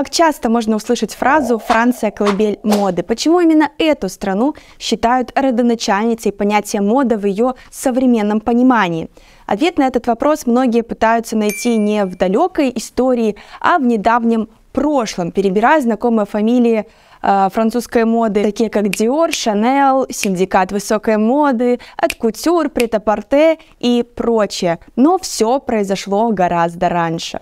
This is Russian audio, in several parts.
Как часто можно услышать фразу «Франция – колыбель моды»? Почему именно эту страну считают родоначальницей понятия мода в ее современном понимании? Ответ на этот вопрос многие пытаются найти не в далекой истории, а в недавнем прошлом, перебирая знакомые фамилии э, французской моды, такие как Dior, Chanel, Синдикат высокой моды, от Кутюр, Претапорте и прочее. Но все произошло гораздо раньше.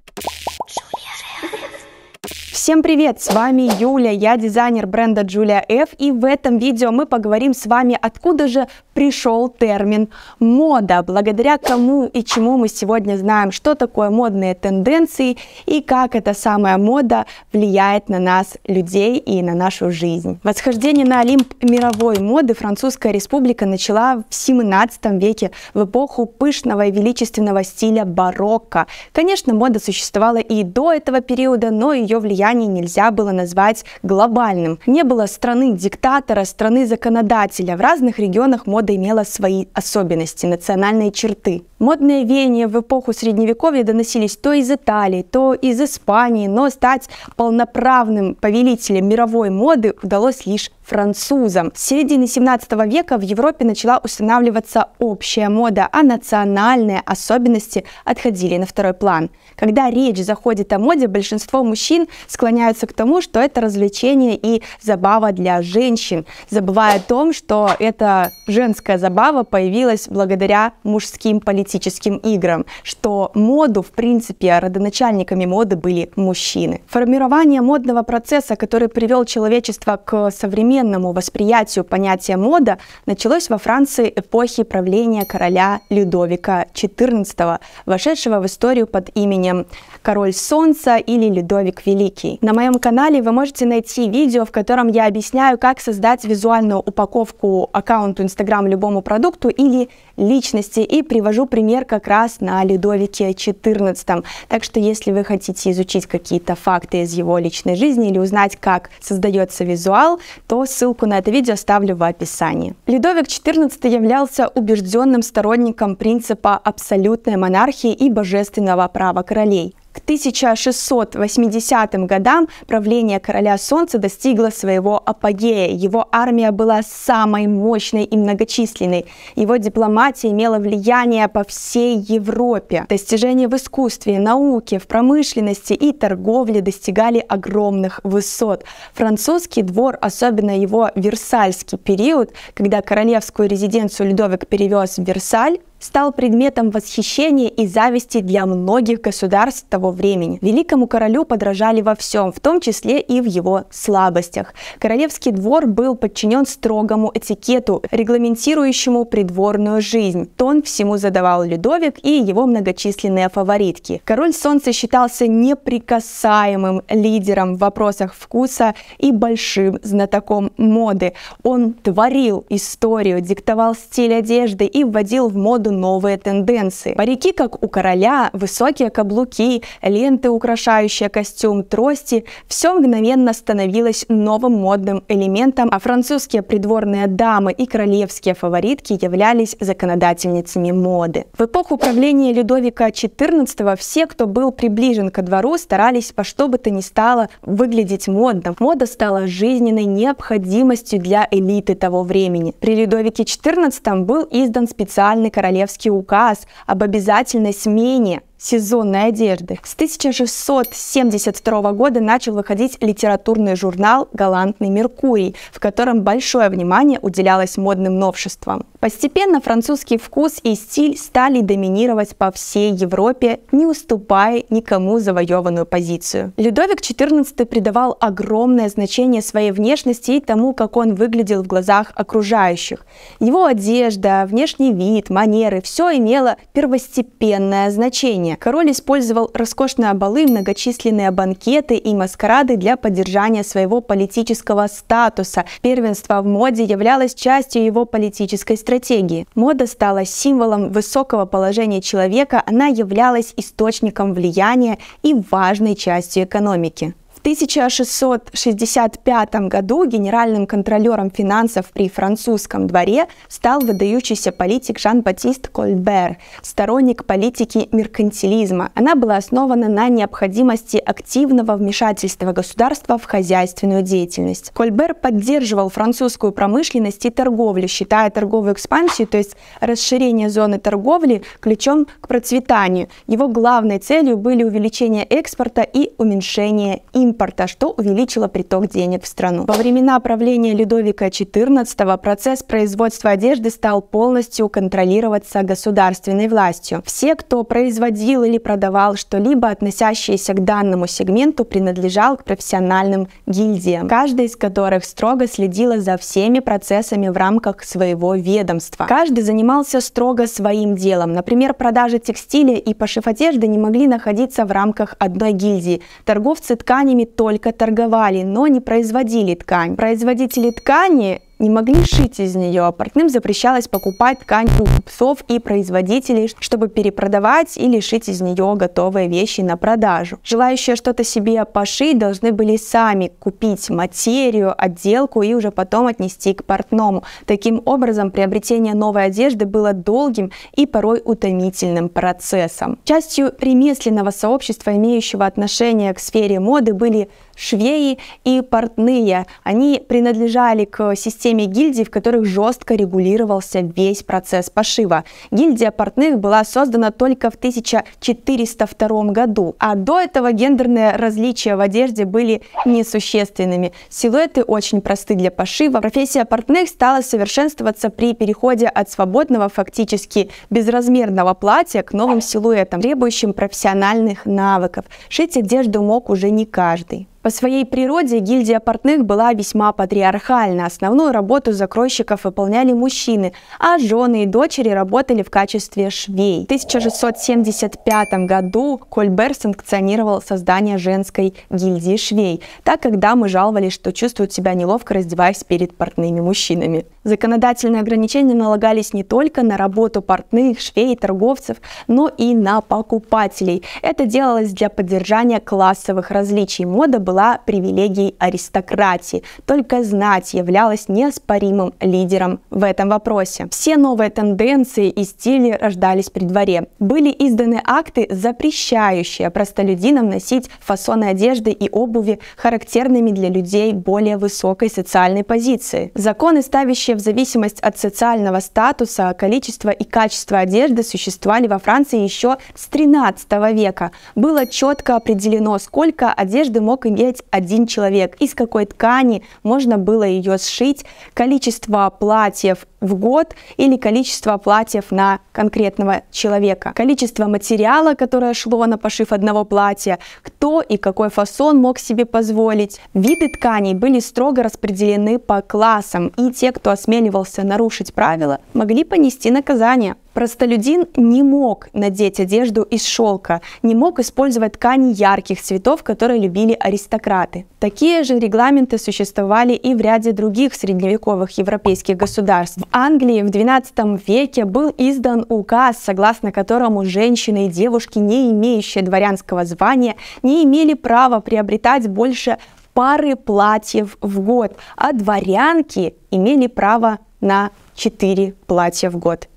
Всем привет! С вами Юля, я дизайнер бренда Julia F, и в этом видео мы поговорим с вами, откуда же пришел термин мода, благодаря кому и чему мы сегодня знаем, что такое модные тенденции и как эта самая мода влияет на нас, людей и на нашу жизнь. Восхождение на Олимп мировой моды Французская республика начала в 17 веке, в эпоху пышного и величественного стиля барокко. Конечно, мода существовала и до этого периода, но ее влияние нельзя было назвать глобальным. Не было страны диктатора, страны законодателя. В разных регионах мода мода имела свои особенности, национальные черты. Модные веяния в эпоху Средневековья доносились то из Италии, то из Испании, но стать полноправным повелителем мировой моды удалось лишь французам. С середины 17 века в Европе начала устанавливаться общая мода, а национальные особенности отходили на второй план. Когда речь заходит о моде, большинство мужчин склоняются к тому, что это развлечение и забава для женщин, забывая о том, что эта женская забава появилась благодаря мужским политическим играм, что моду, в принципе, родоначальниками моды были мужчины. Формирование модного процесса, который привел человечество к современному современному восприятию понятия мода началось во Франции эпохи правления короля Людовика XIV, вошедшего в историю под именем «Король Солнца» или «Людовик Великий». На моем канале вы можете найти видео, в котором я объясняю, как создать визуальную упаковку аккаунту Instagram любому продукту или личности. И привожу пример как раз на Людовике XIV. Так что если вы хотите изучить какие-то факты из его личной жизни или узнать, как создается визуал, то ссылку на это видео оставлю в описании. Людовик XIV являлся убежденным сторонником принципа абсолютной монархии и божественного права королей. К 1680 годам правление короля Солнца достигло своего апогея. Его армия была самой мощной и многочисленной. Его дипломатия имела влияние по всей Европе. Достижения в искусстве, науке, в промышленности и торговле достигали огромных высот. Французский двор, особенно его Версальский период, когда королевскую резиденцию Людовик перевез в Версаль, стал предметом восхищения и зависти для многих государств того времени. Великому королю подражали во всем, в том числе и в его слабостях. Королевский двор был подчинен строгому этикету, регламентирующему придворную жизнь. Тон всему задавал Людовик и его многочисленные фаворитки. Король Солнца считался неприкасаемым лидером в вопросах вкуса и большим знатоком моды. Он творил историю, диктовал стиль одежды и вводил в моду моду новые тенденции. Парики, как у короля, высокие каблуки, ленты, украшающие костюм, трости – все мгновенно становилось новым модным элементом, а французские придворные дамы и королевские фаворитки являлись законодательницами моды. В эпоху правления Людовика XIV все, кто был приближен ко двору, старались по что бы то ни стало выглядеть модно. Мода стала жизненной необходимостью для элиты того времени. При Людовике XIV был издан специальный королевский королевский указ об обязательной смене сезонной одежды. С 1672 года начал выходить литературный журнал «Галантный Меркурий», в котором большое внимание уделялось модным новшествам. Постепенно французский вкус и стиль стали доминировать по всей Европе, не уступая никому завоеванную позицию. Людовик XIV придавал огромное значение своей внешности и тому, как он выглядел в глазах окружающих. Его одежда, внешний вид, манеры – все имело первостепенное значение Казани. Король использовал роскошные оболы, многочисленные банкеты и маскарады для поддержания своего политического статуса. Первенство в моде являлось частью его политической стратегии. Мода стала символом высокого положения человека, она являлась источником влияния и важной частью экономики. В 1665 году генеральным контролером финансов при французском дворе стал выдающийся политик Жан-Батист Кольбер, сторонник политики меркантилизма. Она была основана на необходимости активного вмешательства государства в хозяйственную деятельность. Кольбер поддерживал французскую промышленность и торговлю, считая торговую экспансию, то есть расширение зоны торговли, ключом к процветанию. Его главной целью были увеличение экспорта и уменьшение импорта импорта, что увеличило приток денег в страну. Во времена правления Людовика XIV процесс производства одежды стал полностью контролироваться государственной властью. Все, кто производил или продавал что-либо, относящееся к данному сегменту, принадлежал к профессиональным гильдиям, каждая из которых строго следила за всеми процессами в рамках своего ведомства. Каждый занимался строго своим делом. Например, продажи текстиля и пошив одежды не могли находиться в рамках одной гильдии. Торговцы тканями ими только торговали, но не производили ткань. Производители ткани не могли шить из нее. А портным запрещалось покупать ткань у купцов и производителей, чтобы перепродавать или шить из нее готовые вещи на продажу. Желающие что-то себе пошить должны были сами купить материю, отделку и уже потом отнести к портному. Таким образом, приобретение новой одежды было долгим и порой утомительным процессом. Частью ремесленного сообщества, имеющего отношение к сфере моды, были швеи и портные. Они принадлежали к системе системе гильдий, в которых жестко регулировался весь процесс пошива. Гильдия портных была создана только в 1402 году, а до этого гендерные различия в одежде были несущественными. Силуэты очень просты для пошива. Профессия портных стала совершенствоваться при переходе от свободного, фактически безразмерного платья к новым силуэтам, требующим профессиональных навыков. Шить одежду мог уже не каждый. По своей природе гильдия портных была весьма патриархальна. Основную работу закройщиков выполняли мужчины, а жены и дочери работали в качестве швей. В 1675 году Кольбер санкционировал создание женской гильдии швей, так как дамы жаловались, что чувствуют себя неловко, раздеваясь перед портными мужчинами. Законодательные ограничения налагались не только на работу портных, швей, торговцев, но и на покупателей. Это делалось для поддержания классовых различий. Мода была была привилегией аристократии. Только знать являлась неоспоримым лидером в этом вопросе. Все новые тенденции и стили рождались при дворе. Были изданы акты, запрещающие простолюдинам носить фасоны одежды и обуви, характерными для людей более высокой социальной позиции. Законы, ставящие в зависимость от социального статуса, количества и качества одежды, существовали во Франции еще с 13 века. Было четко определено, сколько одежды мог иметь изготовлять один человек, из какой ткани можно было ее сшить, количество платьев в год или количество платьев на конкретного человека, количество материала, которое шло на пошив одного платья, кто и какой фасон мог себе позволить. Виды тканей были строго распределены по классам, и те, кто осмеливался нарушить правила, могли понести наказание. Простолюдин не мог надеть одежду из шелка, не мог использовать ткани ярких цветов, которые любили аристократы. Такие же регламенты существовали и в ряде других средневековых европейских государств. В Англии в XII веке был издан указ, согласно которому женщины и девушки, не имеющие дворянского звания, не имели права приобретать больше пары платьев в год, а дворянки имели право на четыре платья в год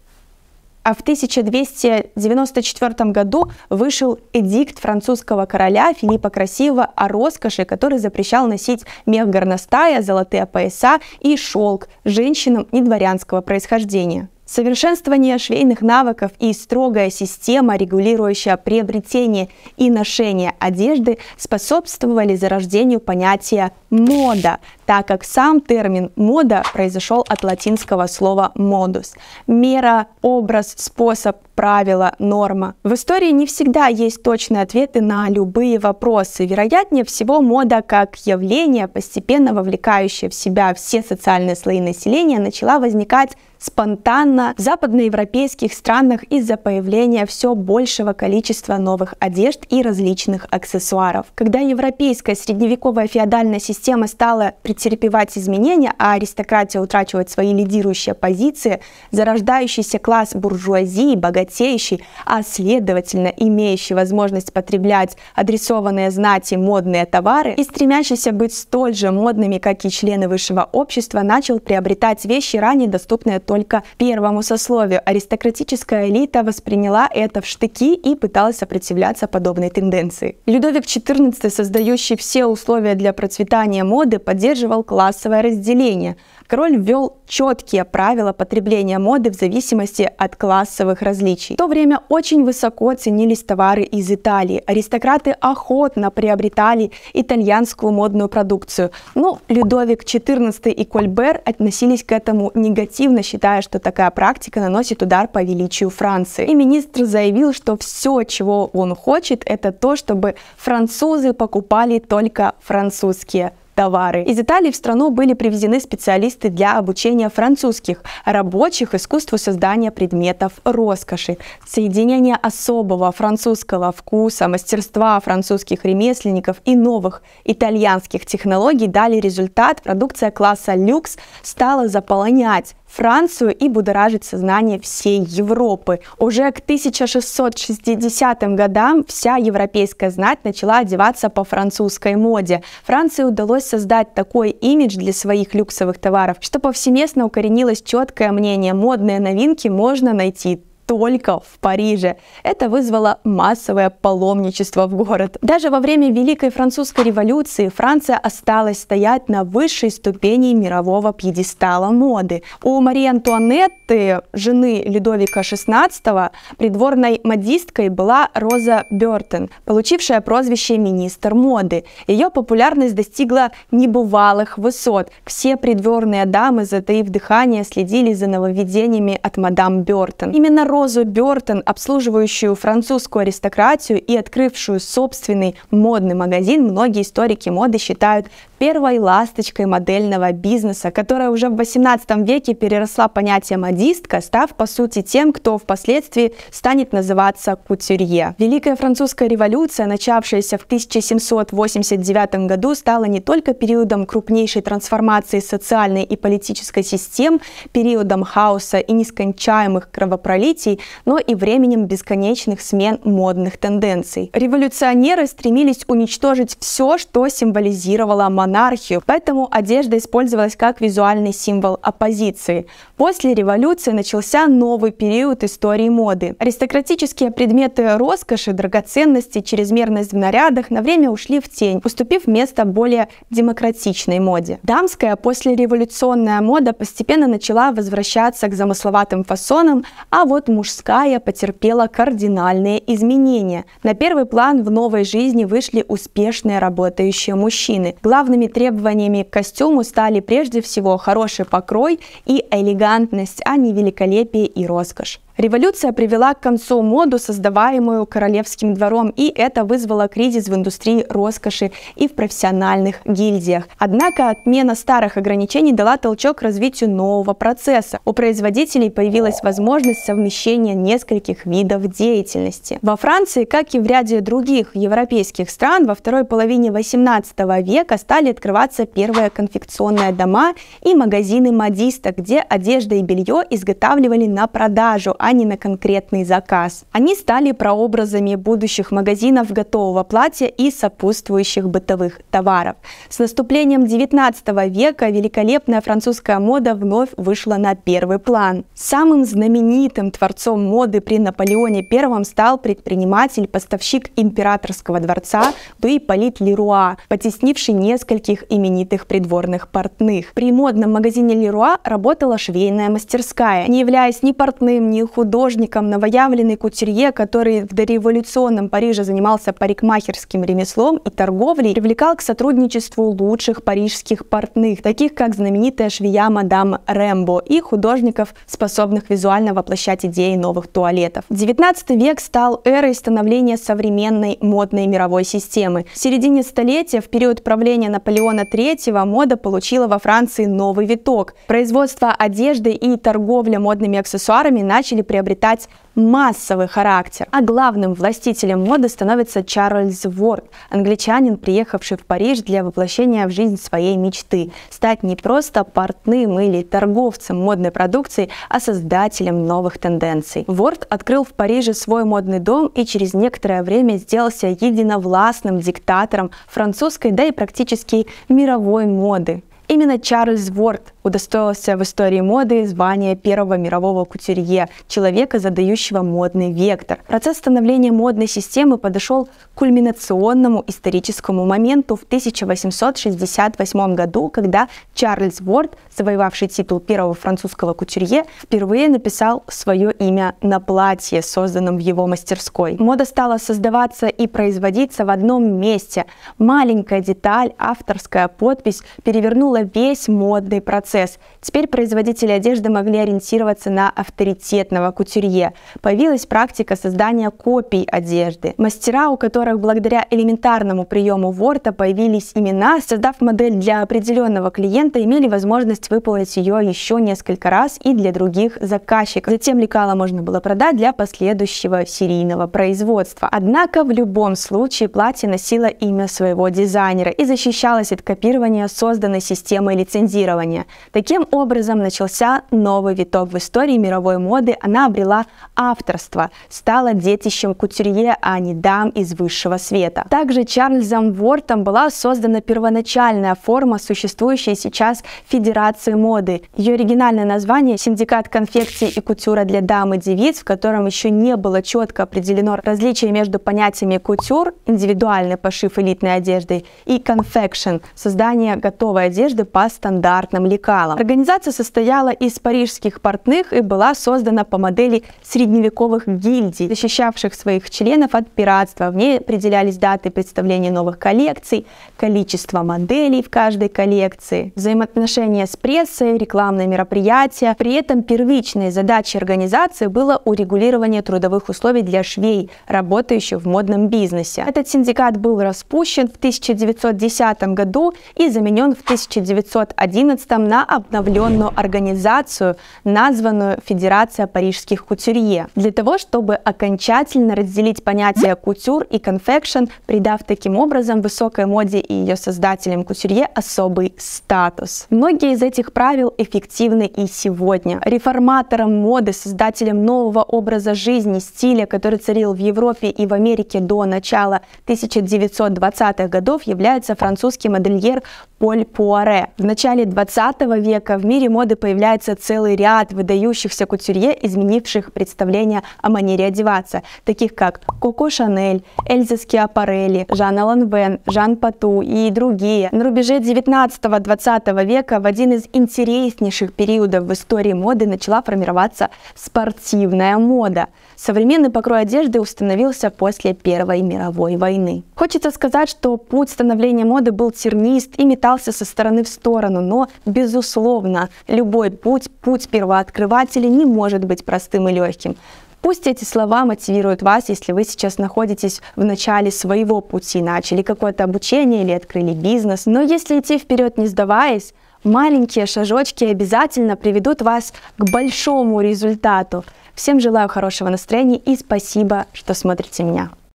а в 1294 году вышел эдикт французского короля Филиппа Красивого о роскоши, который запрещал носить мех горностая, золотые пояса и шелк женщинам недворянского происхождения. Совершенствование швейных навыков и строгая система, регулирующая приобретение и ношение одежды, способствовали зарождению понятия «мода», так как сам термин «мода» произошел от латинского слова модус, мера, образ, способ, правило, норма. В истории не всегда есть точные ответы на любые вопросы. Вероятнее всего, мода как явление, постепенно вовлекающее в себя все социальные слои населения, начала возникать спонтанно в западноевропейских странах из-за появления все большего количества новых одежд и различных аксессуаров. Когда европейская средневековая феодальная система стала представлять терпевать изменения, а аристократия утрачивает свои лидирующие позиции, зарождающийся класс буржуазии, богатеющий, а следовательно имеющий возможность потреблять адресованные знати модные товары и стремящийся быть столь же модными, как и члены высшего общества, начал приобретать вещи, ранее доступные только первому сословию. Аристократическая элита восприняла это в штыки и пыталась сопротивляться подобной тенденции. Людовик XIV, создающий все условия для процветания моды, поддерживал поддерживал классовое разделение. Король ввел четкие правила потребления моды в зависимости от классовых различий. В то время очень высоко ценились товары из Италии. Аристократы охотно приобретали итальянскую модную продукцию. Но ну, Людовик XIV и Кольбер относились к этому негативно, считая, что такая практика наносит удар по величию Франции. И министр заявил, что все, чего он хочет, это то, чтобы французы покупали только французские товары. Из Италии в страну были привезены специалисты для обучения французских рабочих искусству создания предметов роскоши. Соединение особого французского вкуса, мастерства французских ремесленников и новых итальянских технологий дали результат. Продукция класса люкс стала заполнять Францию и будоражить сознание всей Европы. Уже к 1660 годам вся европейская знать начала одеваться по французской моде. Франции удалось создать такой имидж для своих люксовых товаров, что повсеместно укоренилось четкое мнение, модные новинки можно найти только в Париже. Это вызвало массовое паломничество в город. Даже во время Великой Французской революции Франция осталась стоять на высшей ступени мирового пьедестала моды. У Марии Антуанетты, жены Людовика XVI, придворной модисткой была Роза Бертон, получившая прозвище «министр моды». Ее популярность достигла небывалых высот. Все придворные дамы, затаив дыхание, следили за нововведениями от мадам Бертон. Именно Роза Розу Бертон, обслуживающую французскую аристократию и открывшую собственный модный магазин, многие историки моды считают первой ласточкой модельного бизнеса, которая уже в 18 веке переросла понятие модистка, став по сути тем, кто впоследствии станет называться кутюрье. Великая французская революция, начавшаяся в 1789 году, стала не только периодом крупнейшей трансформации социальной и политической систем, периодом хаоса и нескончаемых кровопролитий, событий, но и временем бесконечных смен модных тенденций. Революционеры стремились уничтожить все, что символизировало монархию, поэтому одежда использовалась как визуальный символ оппозиции. После революции начался новый период истории моды. Аристократические предметы роскоши, драгоценности, чрезмерность в нарядах на время ушли в тень, уступив место более демократичной моде. Дамская послереволюционная мода постепенно начала возвращаться к замысловатым фасонам, а вот мужская потерпела кардинальные изменения. На первый план в новой жизни вышли успешные работающие мужчины. Главными требованиями к костюму стали прежде всего хороший покрой и элегантность, а не великолепие и роскошь. Революция привела к концу моду, создаваемую королевским двором, и это вызвало кризис в индустрии роскоши и в профессиональных гильдиях. Однако отмена старых ограничений дала толчок развитию нового процесса. У производителей появилась возможность совмещения нескольких видов деятельности. Во Франции, как и в ряде других европейских стран, во второй половине 18 века стали открываться первые конфекционные дома и магазины модиста, где одежда и белье изготавливали на продажу, а ткани на конкретный заказ. Они стали прообразами будущих магазинов готового платья и сопутствующих бытовых товаров. С наступлением 19 века великолепная французская мода вновь вышла на первый план. Самым знаменитым творцом моды при Наполеоне I стал предприниматель, поставщик императорского дворца Луи Полит Леруа, потеснивший нескольких именитых придворных портных. При модном магазине Леруа работала швейная мастерская. Не являясь ни портным, ни художником новоявленный Кутюрье, который в дореволюционном Париже занимался парикмахерским ремеслом и торговлей, привлекал к сотрудничеству лучших парижских портных, таких как знаменитая швея мадам Рэмбо и художников, способных визуально воплощать идеи новых туалетов. 19 век стал эрой становления современной модной мировой системы. В середине столетия, в период правления Наполеона III, мода получила во Франции новый виток. Производство одежды и торговля модными аксессуарами начали стали приобретать массовый характер. А главным властителем моды становится Чарльз Ворд, англичанин, приехавший в Париж для воплощения в жизнь своей мечты – стать не просто портным или торговцем модной продукции, а создателем новых тенденций. Ворд открыл в Париже свой модный дом и через некоторое время сделался единовластным диктатором французской, да и практически мировой моды. Именно Чарльз Ворд удостоился в истории моды звания первого мирового кутюрье, человека, задающего модный вектор. Процесс становления модной системы подошел к кульминационному историческому моменту в 1868 году, когда Чарльз Уорд, завоевавший титул первого французского кутюрье, впервые написал свое имя на платье, созданном в его мастерской. Мода стала создаваться и производиться в одном месте. Маленькая деталь, авторская подпись перевернула весь модный процесс процесс. Теперь производители одежды могли ориентироваться на авторитетного кутюрье. Появилась практика создания копий одежды. Мастера, у которых благодаря элементарному приему ворта появились имена, создав модель для определенного клиента, имели возможность выполнить ее еще несколько раз и для других заказчиков. Затем лекало можно было продать для последующего серийного производства. Однако в любом случае платье носило имя своего дизайнера и защищалось от копирования созданной системы лицензирования. Таким образом начался новый виток в истории мировой моды. Она обрела авторство, стала детищем кутюрье, а не дам из высшего света. Также Чарльзом Вортом была создана первоначальная форма существующей сейчас Федерации моды. Ее оригинальное название – Синдикат конфекции и кутюра для дам и девиц, в котором еще не было четко определено различие между понятиями кутюр, индивидуальный пошив элитной одежды, и конфекшн – создание готовой одежды по стандартным лекалам радикалам. Организация состояла из парижских портных и была создана по модели средневековых гильдий, защищавших своих членов от пиратства. В ней определялись даты представления новых коллекций, количество моделей в каждой коллекции, взаимоотношения с прессой, рекламные мероприятия. При этом первичной задачей организации было урегулирование трудовых условий для швей, работающих в модном бизнесе. Этот синдикат был распущен в 1910 году и заменен в 1911 на обновленную организацию, названную Федерация парижских кутюрье, для того, чтобы окончательно разделить понятия кутюр и конфекшн, придав таким образом высокой моде и ее создателям кутюрье особый статус. Многие из этих правил эффективны и сегодня. Реформатором моды, создателем нового образа жизни, стиля, который царил в Европе и в Америке до начала 1920-х годов, является французский модельер Поль Пуаре. В начале 20 века в мире моды появляется целый ряд выдающихся кутюрье, изменивших представление о манере одеваться, таких как Коко Шанель, Эльза Скиапарелли, Жанна Ланвен, Жан Пату и другие. На рубеже 19-20 века в один из интереснейших периодов в истории моды начала формироваться спортивная мода. Современный покрой одежды установился после Первой мировой войны. Хочется сказать, что путь становления моды был тернист и метался со стороны в сторону, но безусловно Безусловно, любой путь, путь первооткрывателя не может быть простым и легким. Пусть эти слова мотивируют вас, если вы сейчас находитесь в начале своего пути, начали какое-то обучение или открыли бизнес. Но если идти вперед не сдаваясь, маленькие шажочки обязательно приведут вас к большому результату. Всем желаю хорошего настроения и спасибо, что смотрите меня.